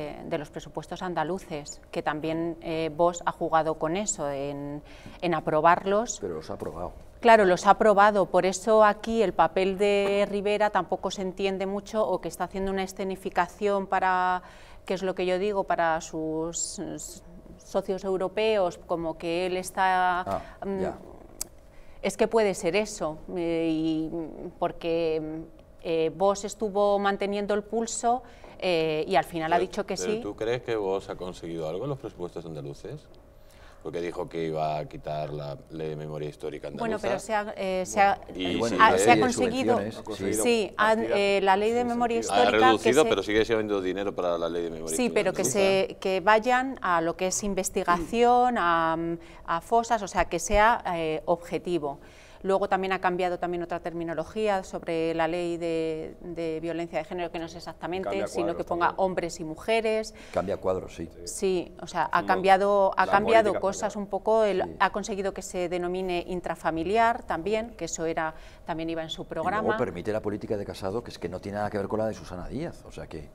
de los presupuestos andaluces, que también eh, vos ha jugado con eso, en, aprobarlos. Pero los ha aprobado. Claro, los ha aprobado, por eso aquí el papel de Rivera tampoco se entiende mucho o que está haciendo una escenificación para, qué es lo que yo digo, para sus, socios europeos, como que él está... Ah, mm, es que puede ser eso, eh, y porque vos eh, estuvo manteniendo el pulso eh, y al final ha dicho que pero sí. ¿Tú crees que vos ha conseguido algo en los presupuestos andaluces? porque dijo que iba a quitar la ley de memoria histórica andaluza. Bueno, pero se ha, eh, se ha, conseguido, sí, la ley de memoria histórica... Ha reducido, pero sigue siendo dinero para la ley de memoria histórica. Sí, pero que, se, que vayan a lo que es investigación, a, fosas, o sea, que sea objetivo. Luego también ha cambiado también otra terminología sobre la ley de, violencia de género, que no es exactamente, sino que ponga hombres y mujeres. Cambia cuadros, sí. Sí, o sea, ha cambiado, ha cambiado cosas un poco, ha conseguido que se denomine intrafamiliar también, que eso era también iba en su programa. permite la política de Casado, que es que no tiene nada que ver con la de Susana Díaz, o sea que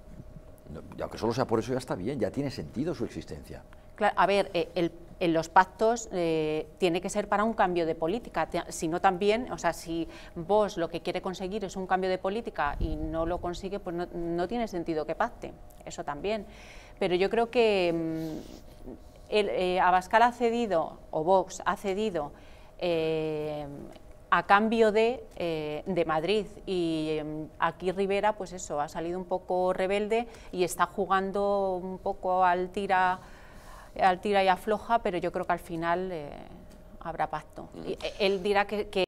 aunque solo sea por eso ya está bien, ya tiene sentido su existencia. Claro, a ver, eh, el en los pactos eh, tiene que ser para un cambio de política, sino también, o sea, si vos lo que quiere conseguir es un cambio de política y no lo consigue, pues no, tiene sentido que pacte, eso también. Pero yo creo que mm, eh, Abascal ha cedido, o Vox ha cedido, eh, a cambio de, Madrid. Y mm, aquí Rivera, pues eso, ha salido un poco rebelde y está jugando un poco al tira al tira y afloja, pero yo creo que al final eh, habrá pacto. Eh, él dirá que